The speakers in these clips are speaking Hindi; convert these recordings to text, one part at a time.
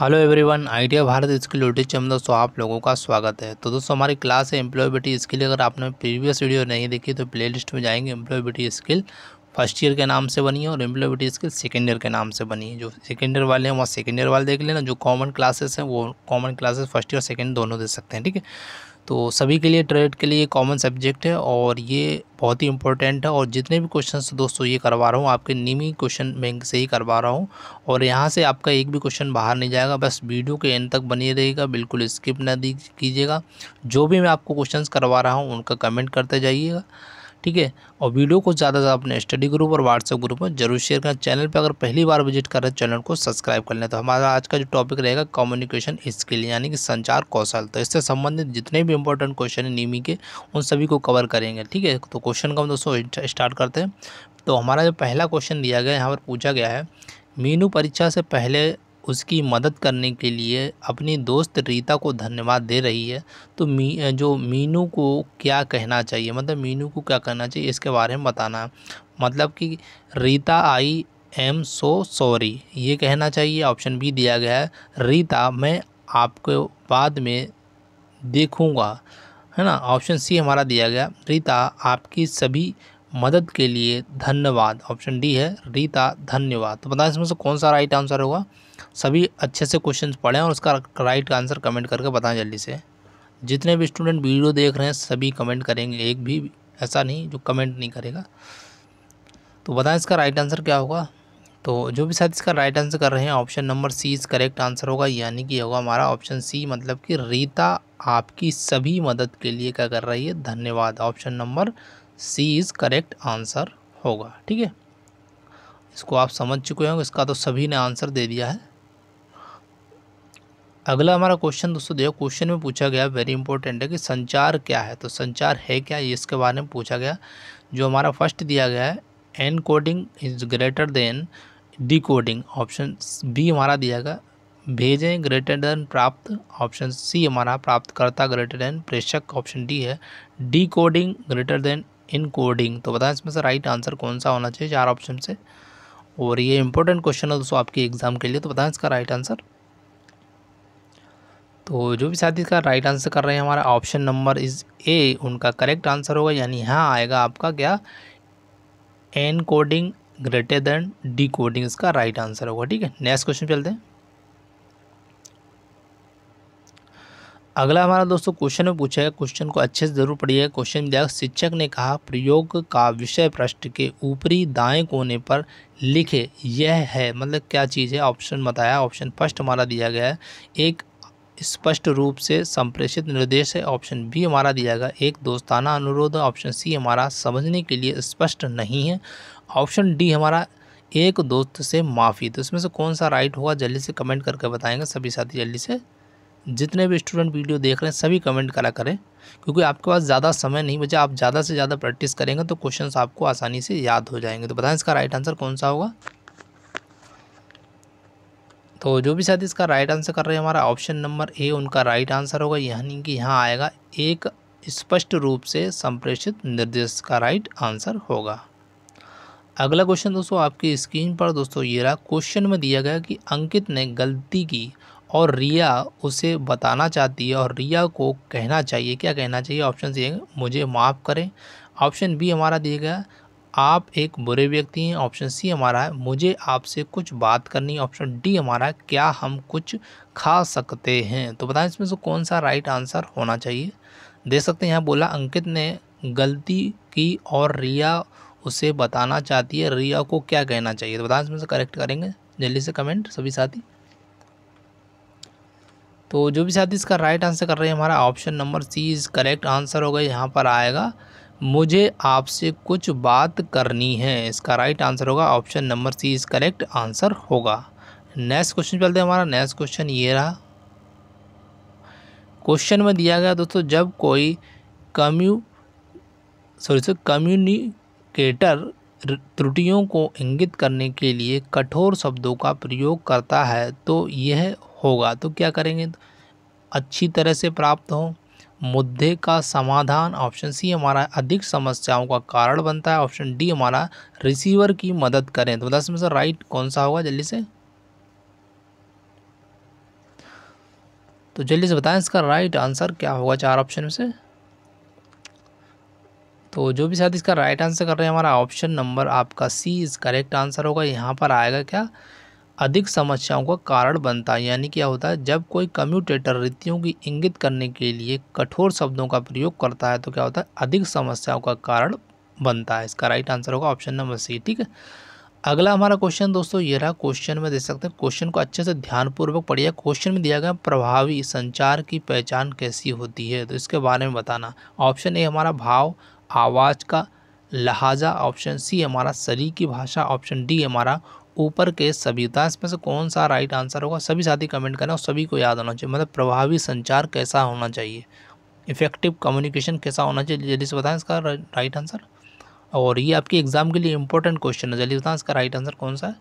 hello everyone idea Bharat skill YouTube channel दोस्तों आप लोगों का स्वागत है तो दोस्तों हमारी क्लास है एम्प्लॉयबिलिटी स्किल अगर आपने प्रीवियस वीडियो नहीं देखी तो प्लेलिस्ट में जाएंगे एम्प्लॉयबिलिटी स्किल फर्स्ट ईयर के नाम से बनी है और एम्प्लॉयबिलिटी स्किल सेकेंड ईयर के नाम से बनी है जो सेकेंड ईयर वाले हैं वहाँ सेकेंड ईयर वाले देख लेना जो कॉमन क्लासेस हैं वो common classes first year second दोनों दे सकते हैं ठीक है तो सभी के लिए ट्रेड के लिए कॉमन सब्जेक्ट है और ये बहुत ही इंपॉर्टेंट है और जितने भी क्वेश्चन दोस्तों ये करवा रहा हूँ आपके निमी क्वेश्चन बैंक से ही करवा रहा हूँ और यहाँ से आपका एक भी क्वेश्चन बाहर नहीं जाएगा बस वीडियो के एंड तक बनी रहेगा बिल्कुल स्किप ना कीजिएगा जो भी मैं आपको क्वेश्चन करवा रहा हूँ उनका कमेंट करते जाइएगा ठीक है और वीडियो को ज़्यादा से ज़्यादा अपने स्टडी ग्रुप और व्हाट्सएप ग्रुप में जरूर शेयर करें चैनल पर अगर पहली बार विजिट कर रहे हैं चैनल को सब्सक्राइब कर लें तो हमारा आज का जो टॉपिक रहेगा कम्युनिकेशन स्किल यानी कि संचार कौशल तो इससे संबंधित जितने भी इंपॉर्टेंट क्वेश्चन है नीमी के उन सभी को कवर करेंगे ठीक है तो क्वेश्चन का हम दोस्तों स्टार्ट करते हैं तो हमारा जो पहला क्वेश्चन दिया गया है यहाँ पर पूछा गया है मीनू परीक्षा से पहले उसकी मदद करने के लिए अपनी दोस्त रीता को धन्यवाद दे रही है तो मी जो मीनू को क्या कहना चाहिए मतलब मीनू को क्या कहना चाहिए इसके बारे में बताना मतलब कि Rita I am so sorry ये कहना चाहिए ऑप्शन बी दिया गया है रीता मैं आपको बाद में देखूँगा है ना ऑप्शन सी हमारा दिया गया रीता आपकी सभी मदद के लिए धन्यवाद ऑप्शन डी है रीता धन्यवाद तो बताएं इसमें से कौन सा राइट आंसर होगा सभी अच्छे से क्वेश्चन पढ़ें और उसका राइट आंसर कमेंट करके बताएं जल्दी से जितने भी स्टूडेंट वीडियो देख रहे हैं सभी कमेंट करेंगे एक भी ऐसा नहीं जो कमेंट नहीं करेगा तो बताएं इसका राइट आंसर क्या होगा तो जो भी साथ इसका राइट आंसर कर रहे हैं option number C is correct answer होगा यानी कि होगा हमारा ऑप्शन सी मतलब कि रीता आपकी सभी मदद के लिए क्या कर रही है धन्यवाद option number C is correct answer होगा ठीक है इसको आप समझ चुके होंगे इसका तो सभी ने आंसर दे दिया है अगला हमारा क्वेश्चन दोस्तों देखो क्वेश्चन में पूछा गया वेरी इंपॉर्टेंट है कि संचार क्या है तो संचार है क्या इसके बारे में पूछा गया जो हमारा फर्स्ट दिया गया है encoding is greater than decoding option B हमारा दिया गया भेजें ग्रेटर देन प्राप्त ऑप्शन सी हमारा प्राप्तकर्ता ग्रेटर देन प्रेषक ऑप्शन डी है decoding greater than encoding तो बताएं इसमें से राइट आंसर कौन सा होना चाहिए चार ऑप्शन से और ये इंपॉर्टेंट क्वेश्चन है दोस्तों आपके एग्जाम के लिए तो बताएं इसका राइट आंसर तो जो भी साथी इसका राइट आंसर कर रहे हैं हमारा ऑप्शन नंबर इज़ ए उनका करेक्ट आंसर होगा यानी यहाँ आएगा आपका क्या encoding greater than decoding इसका राइट आंसर होगा ठीक है नेक्स्ट क्वेश्चन चलते हैं अगला हमारा दोस्तों क्वेश्चन में पूछा है क्वेश्चन को अच्छे से जरूर पढ़िए क्वेश्चन दिया शिक्षक ने कहा प्रयोग का विषय पृष्ठ के ऊपरी दाएं कोने पर लिखे यह है मतलब क्या चीज़ है ऑप्शन बताया ऑप्शन फर्स्ट हमारा दिया गया है एक स्पष्ट रूप से संप्रेषित निर्देश है ऑप्शन बी हमारा दिया गया एक दोस्ताना अनुरोध ऑप्शन सी हमारा समझने के लिए स्पष्ट नहीं है ऑप्शन डी हमारा एक दोस्त से माफ़ी तो इसमें से कौन सा राइट होगा जल्दी से कमेंट करके बताएंगे सभी साथी जल्दी से जितने भी स्टूडेंट वीडियो देख रहे हैं सभी कमेंट करा करें क्योंकि आपके पास ज़्यादा समय नहीं बचा आप ज़्यादा से ज़्यादा प्रैक्टिस करेंगे तो क्वेश्चंस आपको आसानी से याद हो जाएंगे तो बताएं इसका राइट आंसर कौन सा होगा तो जो भी शायद इसका राइट आंसर कर रहे हैं हमारा ऑप्शन नंबर ए उनका राइट आंसर होगा यानी कि यहाँ आएगा एक स्पष्ट रूप से संप्रेषित निर्देश का राइट आंसर होगा अगला क्वेश्चन दोस्तों आपकी स्क्रीन पर दोस्तों ये रहा क्वेश्चन में दिया गया कि अंकित ने गलती की और रिया उसे बताना चाहती है और रिया को कहना चाहिए क्या कहना चाहिए ऑप्शन ए मुझे माफ़ करें ऑप्शन बी हमारा दिया गया आप एक बुरे व्यक्ति हैं ऑप्शन सी हमारा है मुझे आपसे कुछ बात करनी ऑप्शन डी हमारा है क्या हम कुछ खा सकते हैं तो बताएं इसमें से कौन सा राइट आंसर होना चाहिए दे सकते हैं यहाँ बोला अंकित ने गलती की और रिया उसे बताना चाहती है रिया को क्या कहना चाहिए तो बताएं इसमें से करेक्ट करेंगे जल्दी से कमेंट सभी साथी तो जो भी साथी इसका राइट आंसर कर रहे हैं हमारा option number C is correct answer होगा यहाँ पर आएगा मुझे आपसे कुछ बात करनी है इसका राइट आंसर होगा option number C is correct answer होगा नेक्स्ट क्वेश्चन चलते हैं हमारा नेक्स्ट क्वेश्चन ये रहा क्वेश्चन में दिया गया दोस्तों जब कोई कम्यू सॉरी सर कम्युनिकेटर त्रुटियों को इंगित करने के लिए कठोर शब्दों का प्रयोग करता है तो यह होगा तो क्या करेंगे अच्छी तरह से प्राप्त हों मुद्दे का समाधान ऑप्शन सी हमारा अधिक समस्याओं का कारण बनता है ऑप्शन डी हमारा रिसीवर की मदद करें तो दस में से राइट कौन सा होगा जल्दी से तो जल्दी से बताएं इसका राइट आंसर क्या होगा चार ऑप्शन में से तो जो भी साथ इसका राइट आंसर कर रहे हैं हमारा ऑप्शन नंबर आपका सी इज़ करेक्ट आंसर होगा यहाँ पर आएगा क्या अधिक समस्याओं का कारण बनता है यानी क्या होता है जब कोई कम्यूटेटर रीतियों की इंगित करने के लिए कठोर शब्दों का प्रयोग करता है तो क्या होता है अधिक समस्याओं का कारण बनता है इसका राइट आंसर होगा ऑप्शन नंबर सी ठीक है अगला हमारा क्वेश्चन दोस्तों ये रहा क्वेश्चन में देख सकते हैं क्वेश्चन को अच्छे से ध्यानपूर्वक पढ़िए क्वेश्चन में दिया गया प्रभावी संचार की पहचान कैसी होती है तो इसके बारे में बताना ऑप्शन ए हमारा भाव आवाज़ का लहाजा ऑप्शन सी हमारा शरीर की भाषा ऑप्शन डी हमारा ऊपर के सभी उदास इसमें से कौन सा राइट आंसर होगा सभी साथी कमेंट करना और सभी को याद होना चाहिए मतलब प्रभावी संचार कैसा होना चाहिए इफेक्टिव कम्युनिकेशन कैसा होना चाहिए जल्दी से बताएं इसका राइट आंसर और ये आपके एग्ज़ाम के लिए इंपॉर्टेंट क्वेश्चन है जल्दी बताएं इसका राइट आंसर कौन सा है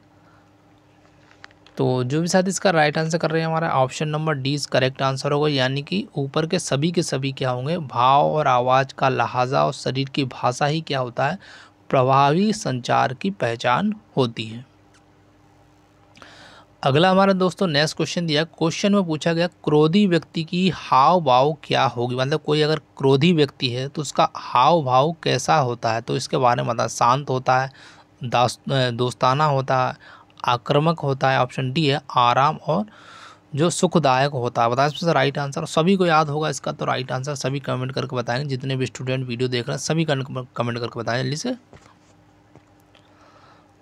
तो जो भी साथी इसका राइट आंसर कर रहे हैं हमारा option number D correct answer होगा यानी कि ऊपर के सभी के सभी क्या होंगे भाव और आवाज़ का लहाजा और शरीर की भाषा ही क्या होता है प्रभावी संचार की पहचान होती है अगला हमारा दोस्तों नेक्स्ट क्वेश्चन दिया क्वेश्चन में पूछा गया क्रोधी व्यक्ति की हाव भाव क्या होगी मतलब कोई अगर क्रोधी व्यक्ति है तो उसका हाव भाव कैसा होता है तो इसके बारे में बता शांत होता है दोस्ताना होता है आक्रामक होता है ऑप्शन डी है आराम और जो सुखदायक होता है बताएं इसमें राइट आंसर सभी को याद होगा इसका तो राइट आंसर सभी कमेंट करके बताएंगे जितने भी स्टूडेंट वीडियो देख रहे हैं सभी कमेंट करके बताएं जल्दी से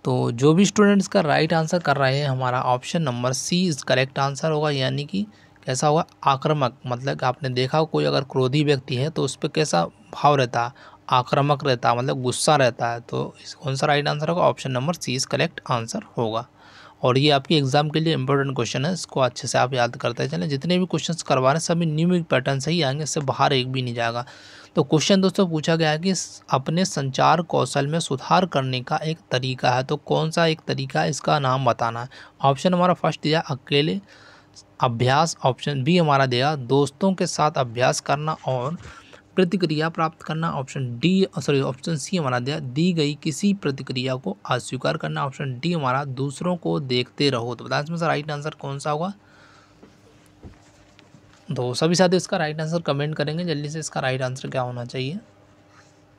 तो जो भी स्टूडेंट्स का राइट आंसर कर रहे हैं हमारा option number C is correct answer होगा यानी कि कैसा होगा आक्रामक मतलब आपने देखा कोई अगर क्रोधी व्यक्ति है तो उस पर कैसा भाव रहता आक्रामक रहता मतलब गुस्सा रहता है तो कौन सा राइट आंसर होगा option number C is correct answer होगा और ये आपके एग्जाम के लिए इंपॉर्टेंट क्वेश्चन है इसको अच्छे से आप याद करते चलें जितने भी क्वेश्चन करवा रहे हैं सभी न्यू पैटर्न से ही आएंगे इससे बाहर एक भी नहीं जाएगा तो क्वेश्चन दोस्तों पूछा गया है कि अपने संचार कौशल में सुधार करने का एक तरीका है तो कौन सा एक तरीका है इसका नाम बताना है ऑप्शन हमारा फर्स्ट दिया अकेले अभ्यास ऑप्शन बी हमारा दिया दोस्तों के साथ अभ्यास करना और प्रतिक्रिया प्राप्त करना option D sorry option C हमारा दिया दी गई किसी प्रतिक्रिया को अस्वीकार करना ऑप्शन डी हमारा दूसरों को देखते रहो तो बताएं इसमें से राइट आंसर कौन सा होगा तो सभी साथी इसका राइट आंसर कमेंट करेंगे जल्दी से इसका राइट आंसर क्या होना चाहिए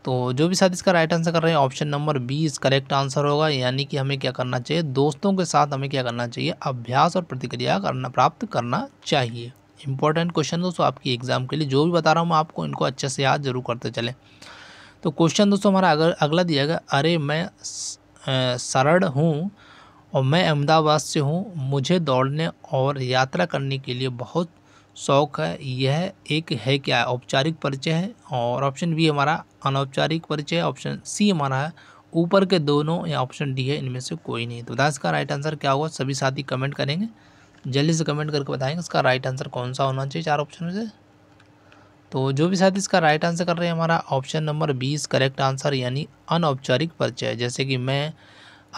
तो जो भी साथी इसका राइट आंसर कर रहे हैं option number B is correct answer होगा यानी कि हमें क्या करना चाहिए दोस्तों के साथ हमें क्या करना चाहिए अभ्यास और प्रतिक्रिया करना प्राप्त करना चाहिए इंपॉर्टेंट क्वेश्चन दोस्तों आपकी एग्ज़ाम के लिए जो भी बता रहा हूँ मैं आपको इनको अच्छे से याद जरूर करते चलें तो क्वेश्चन दोस्तों हमारा अगर अगला दिया गया अरे मैं सरण हूँ और मैं अहमदाबाद से हूँ मुझे दौड़ने और यात्रा करने के लिए बहुत शौक है यह एक है क्या औपचारिक परिचय है और ऑप्शन बी हमारा अनौपचारिक परिचय ऑप्शन सी हमारा है ऊपर के दोनों या ऑप्शन डी है इनमें से कोई नहीं तो दास का राइट आंसर क्या होगा सभी साथी कमेंट करेंगे जल्दी से कमेंट करके बताएंगे इसका राइट आंसर कौन सा होना चाहिए चार ऑप्शन में से तो जो भी साथी इसका राइट आंसर कर रहे हैं हमारा option number B is correct answer यानी अनौपचारिक परिचय जैसे कि मैं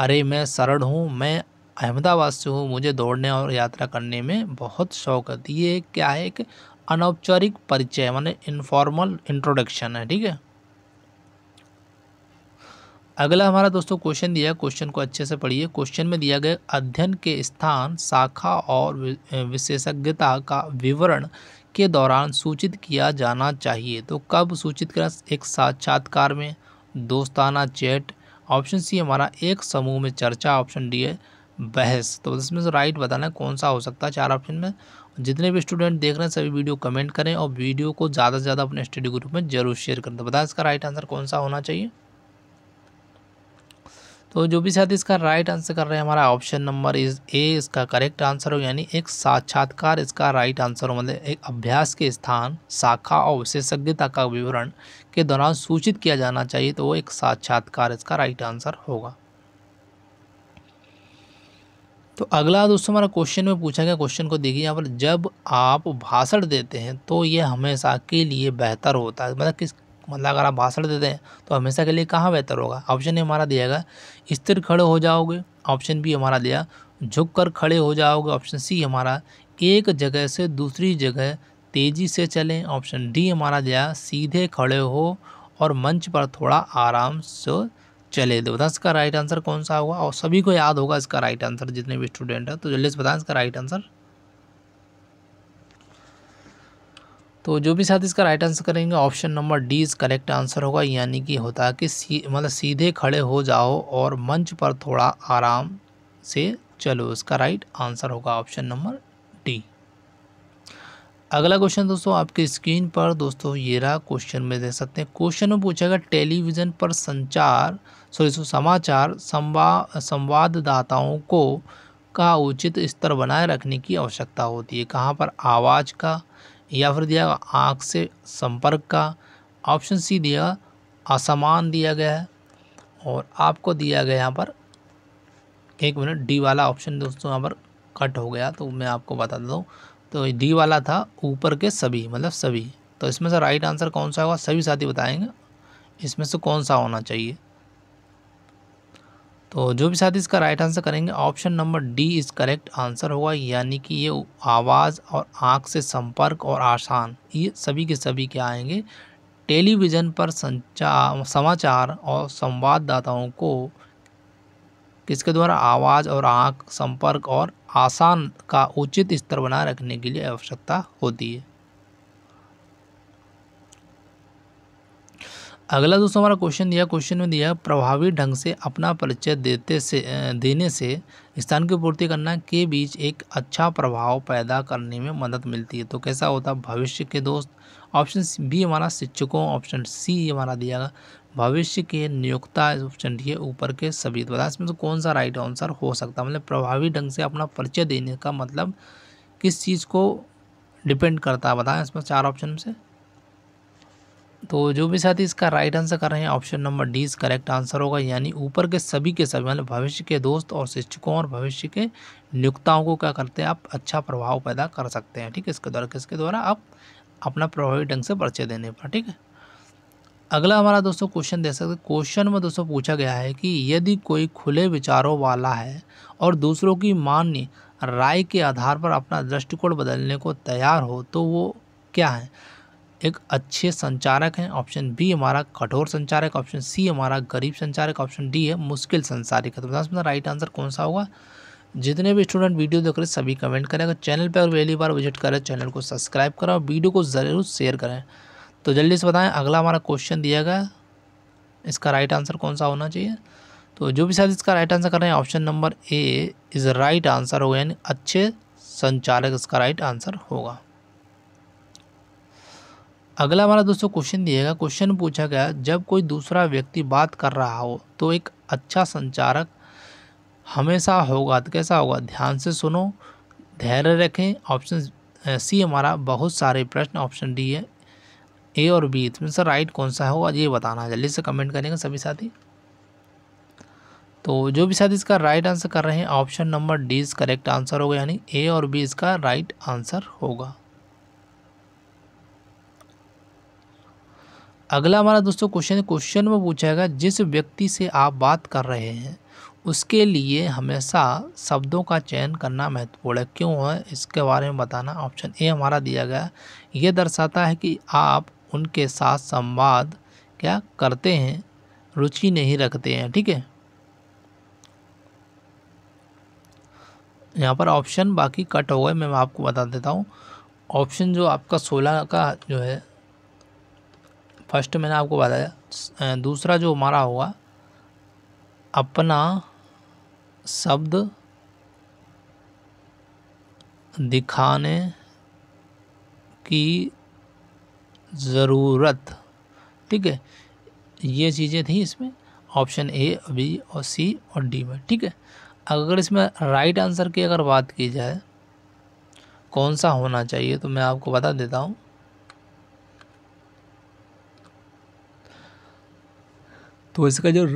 अरे मैं सरण हूँ मैं अहमदाबाद से हूँ मुझे दौड़ने और यात्रा करने में बहुत शौक है तो ये क्या है एक अनौपचारिक परिचय माने इनफॉर्मल इंट्रोडक्शन है ठीक है अगला हमारा दोस्तों क्वेश्चन दिया क्वेश्चन को अच्छे से पढ़िए क्वेश्चन में दिया गया अध्ययन के स्थान शाखा और विशेषज्ञता का विवरण के दौरान सूचित किया जाना चाहिए तो कब सूचित करें एक साक्षात्कार में दोस्ताना चैट ऑप्शन सी हमारा एक समूह में चर्चा ऑप्शन डी है बहस तो इसमें से राइट बताना कौन सा हो सकता है चार ऑप्शन में जितने भी स्टूडेंट देख रहे हैं सभी वीडियो कमेंट करें और वीडियो को ज़्यादा से ज़्यादा अपने स्टडी ग्रुप में जरूर शेयर करें तो बताएं इसका राइट आंसर कौन सा होना चाहिए तो जो भी साथी इसका राइट आंसर कर रहे हैं हमारा ऑप्शन नंबर इज ए इसका करेक्ट आंसर हो यानी एक साक्षात्कार इसका राइट आंसर हो मतलब एक अभ्यास के स्थान शाखा और विशेषज्ञता का विवरण के दौरान सूचित किया जाना चाहिए तो वो एक साक्षात्कार इसका राइट आंसर होगा तो अगला दोस्तों हमारा क्वेश्चन में पूछा गया क्वेश्चन को देखिए यहाँ पर जब आप भाषण देते हैं तो ये हमेशा के लिए बेहतर होता है मतलब किस मतलब अगर आप भाषण देते हैं तो हमेशा के लिए कहाँ बेहतर होगा ऑप्शन ए हमारा दिया गया स्थिर खड़े हो जाओगे ऑप्शन बी हमारा दिया झुक कर खड़े हो जाओगे ऑप्शन सी हमारा एक जगह से दूसरी जगह तेज़ी से चलें ऑप्शन डी हमारा दिया सीधे खड़े हो और मंच पर थोड़ा आराम से चले दो तो बताएं इसका राइट आंसर कौन सा होगा और सभी को याद होगा इसका राइट आंसर जितने भी स्टूडेंट हैं तो जल्दी से बताएं इसका राइट आंसर तो जो भी साथ इसका राइट आंसर करेंगे option number D is correct answer होगा यानी कि होता है कि सी मतलब सीधे खड़े हो जाओ और मंच पर थोड़ा आराम से चलो इसका राइट आंसर होगा ऑप्शन नंबर डी अगला क्वेश्चन दोस्तों आपके स्क्रीन पर दोस्तों ये रहा क्वेश्चन में देख सकते हैं क्वेश्चन में पूछेगा टेलीविज़न पर संचार सॉरी समाचार संवा संवाददाताओं को का उचित स्तर बनाए रखने की आवश्यकता होती है कहाँ पर आवाज़ का या फिर दिया आँख से संपर्क का ऑप्शन सी दिया असमान दिया गया है और आपको दिया गया यहाँ पर एक मिनट डी वाला ऑप्शन दोस्तों यहाँ पर कट हो गया तो मैं आपको बता देता हूँ तो डी वाला था ऊपर के सभी मतलब सभी तो इसमें से राइट आंसर कौन सा होगा सभी साथी बताएंगे इसमें से कौन सा होना चाहिए तो जो भी साथी इसका राइट आंसर करेंगे option number D is correct answer होगा यानी कि ये आवाज़ और आँख से संपर्क और आसान ये सभी के सभी क्या आएंगे टेलीविज़न पर संचार समाचार और संवाददाताओं को किसके द्वारा आवाज़ और आँख संपर्क और आसान का उचित स्तर बनाए रखने के लिए आवश्यकता होती है अगला दोस्तों हमारा क्वेश्चन दिया क्वेश्चन में दिया प्रभावी ढंग से अपना परिचय देते से देने से स्थान की पूर्ति करना के बीच एक अच्छा प्रभाव पैदा करने में मदद मिलती है तो कैसा होता भविष्य के दोस्त ऑप्शन बी हमारा शिक्षकों ऑप्शन सी हमारा दिया गया भविष्य के नियोक्ता ऑप्शन डी है ऊपर के सभी तो बता इसमें से कौन सा राइट आंसर हो सकता है मतलब प्रभावी ढंग से अपना परिचय देने का मतलब किस चीज़ को डिपेंड करता है बताएं इसमें चार ऑप्शन से तो जो भी साथी इसका राइट आंसर कर रहे हैं option number D is correct answer होगा यानी ऊपर के सभी के सभी मतलब भविष्य के दोस्त और शिक्षकों और भविष्य के नियुक्ताओं को क्या करते हैं आप अच्छा प्रभाव पैदा कर सकते हैं ठीक है इसके द्वारा किसके द्वारा आप अपना प्रभावी ढंग से परिचय देने पर ठीक है अगला हमारा दोस्तों क्वेश्चन दे सकते क्वेश्चन में दोस्तों पूछा गया है कि यदि कोई खुले विचारों वाला है और दूसरों की मान्य राय के आधार पर अपना दृष्टिकोण बदलने को तैयार हो तो वो क्या है एक अच्छे संचारक हैं ऑप्शन बी हमारा कठोर संचारक ऑप्शन सी हमारा गरीब संचारक ऑप्शन डी है मुश्किल संचारक तो बता राइट आंसर कौन सा होगा जितने भी स्टूडेंट वीडियो देख रहे सभी कमेंट करें अगर चैनल पर पहली बार विजिट करें चैनल को सब्सक्राइब करें और वीडियो को ज़रूर शेयर करें तो जल्दी से बताएं अगला हमारा क्वेश्चन दिया गया इसका राइट आंसर कौन सा होना चाहिए तो जो भी शायद इसका राइट आंसर कर रहे हैं option number A is right answer होगा यानी अच्छे संचालक इसका राइट आंसर होगा अगला हमारा दोस्तों क्वेश्चन दिएगा क्वेश्चन पूछा गया जब कोई दूसरा व्यक्ति बात कर रहा हो तो एक अच्छा संचारक हमेशा होगा तो कैसा होगा ध्यान से सुनो धैर्य रखें ऑप्शन सी हमारा बहुत सारे प्रश्न ऑप्शन डी है ए और बी इसमें सर राइट कौन सा होगा ये बताना जल्दी से कमेंट करेंगे सभी साथी तो जो भी साथी इसका राइट आंसर कर रहे हैं option number D is correct answer होगा यानी ए और बी इसका राइट आंसर होगा अगला हमारा दोस्तों क्वेश्चन क्वेश्चन में पूछा गया जिस व्यक्ति से आप बात कर रहे हैं उसके लिए हमेशा शब्दों का चयन करना महत्वपूर्ण है क्यों है इसके बारे में बताना ऑप्शन ए हमारा दिया गया ये दर्शाता है कि आप उनके साथ संवाद क्या करते हैं रुचि नहीं रखते हैं ठीक है यहाँ पर ऑप्शन बाकी कट हो गए मैं आपको बता देता हूँ ऑप्शन जो आपका सोलह का जो है फर्स्ट मैंने आपको बताया दूसरा जो हमारा होगा अपना शब्द दिखाने की ज़रूरत ठीक है ये चीज़ें थी इसमें ऑप्शन ए बी और सी और डी में ठीक है अगर इसमें राइट आंसर की अगर बात की जाए कौन सा होना चाहिए तो मैं आपको बता देता हूँ तो इसका जो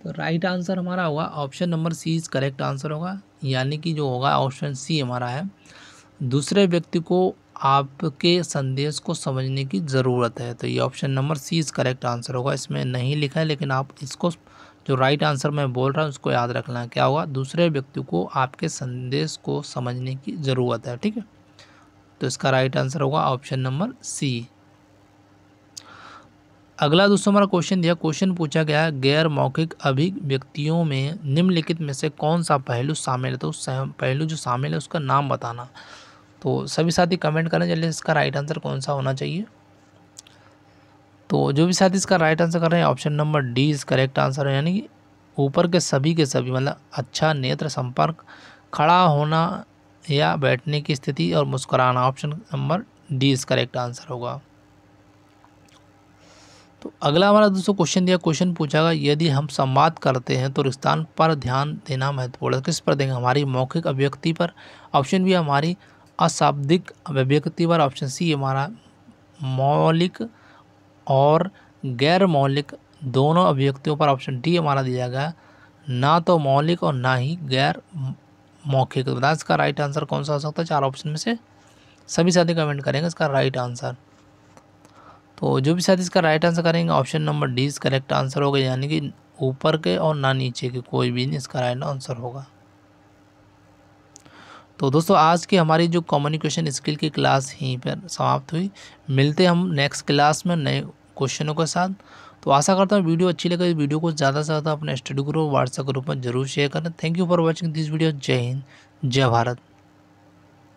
तो राइट आंसर हमारा होगा option number C is correct answer होगा यानी कि जो होगा ऑप्शन सी हमारा है दूसरे व्यक्ति को आपके संदेश को समझने की ज़रूरत है तो ये option number C is correct answer होगा इसमें नहीं लिखा है लेकिन आप इसको जो राइट आंसर मैं बोल रहा हूँ उसको याद रखना क्या होगा दूसरे व्यक्ति को आपके संदेश को समझने की ज़रूरत है ठीक है तो इसका राइट आंसर होगा ऑप्शन नंबर सी अगला दोस्तों हमारा क्वेश्चन दिया क्वेश्चन पूछा गया गैर मौखिक अभिव्यक्तियों में निम्नलिखित में से कौन सा पहलू शामिल है तो उस पहलू जो शामिल है उसका नाम बताना तो सभी साथी कमेंट करें चलिए इसका राइट आंसर कौन सा होना चाहिए तो जो भी साथी इसका राइट आंसर कर रहे हैं option number D is correct answer है यानी कि ऊपर के सभी के सभी मतलब अच्छा नेत्र संपर्क खड़ा होना या बैठने की स्थिति और मुस्कुराना option number D is correct answer होगा तो अगला हमारा दोस्तों क्वेश्चन दिया क्वेश्चन पूछा गया यदि हम संवाद करते हैं तो रिस्तान पर ध्यान देना महत्वपूर्ण है किस पर देंगे हमारी मौखिक अभिव्यक्ति पर ऑप्शन बी हमारी अशाब्दिक अभिव्यक्ति पर ऑप्शन सी हमारा मौलिक और गैर मौलिक दोनों अभिव्यक्तियों पर ऑप्शन डी हमारा दिया गया ना तो मौलिक और ना ही गैर मौखिक तो बताएं इसका राइट आंसर कौन सा हो सकता है चार ऑप्शन में से सभी साथी कमेंट करेंगे इसका राइट आंसर तो जो भी साथ इसका राइट आंसर करेंगे option number D is correct answer होगा यानी कि ऊपर के और ना नीचे के कोई भी नहीं इसका राइट आंसर होगा तो दोस्तों आज की हमारी जो कम्युनिकेशन स्किल की क्लास यहीं पर समाप्त हुई मिलते हम नेक्स्ट क्लास में नए क्वेश्चनों के साथ तो आशा करता हूँ वीडियो अच्छी लगे वीडियो को ज़्यादा से ज़्यादा अपने स्टडी ग्रुप व्हाट्सएप ग्रुप में जरूर शेयर करें thank you for watching this video जय हिंद जय भारत